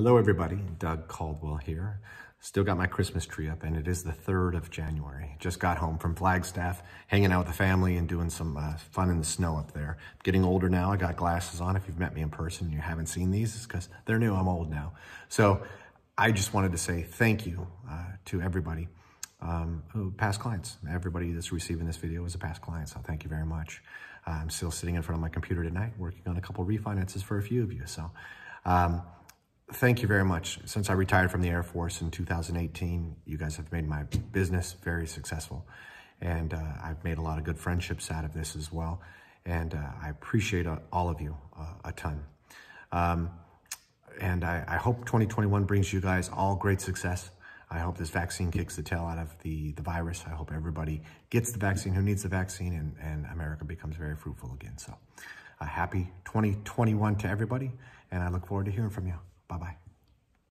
Hello, everybody. Doug Caldwell here. Still got my Christmas tree up, and it is the 3rd of January. Just got home from Flagstaff, hanging out with the family and doing some uh, fun in the snow up there. Getting older now. I got glasses on. If you've met me in person and you haven't seen these, it's because they're new. I'm old now. So I just wanted to say thank you uh, to everybody, um, who, past clients. Everybody that's receiving this video is a past client, so thank you very much. Uh, I'm still sitting in front of my computer tonight working on a couple refinances for a few of you. So. Um, Thank you very much. Since I retired from the Air Force in 2018, you guys have made my business very successful. And uh, I've made a lot of good friendships out of this as well. And uh, I appreciate uh, all of you uh, a ton. Um, and I, I, hope 2021 brings you guys all great success. I hope this vaccine kicks the tail out of the, the virus. I hope everybody gets the vaccine who needs the vaccine and, and America becomes very fruitful again. So happy 2021 to everybody, and I look forward to hearing from you. Bye-bye.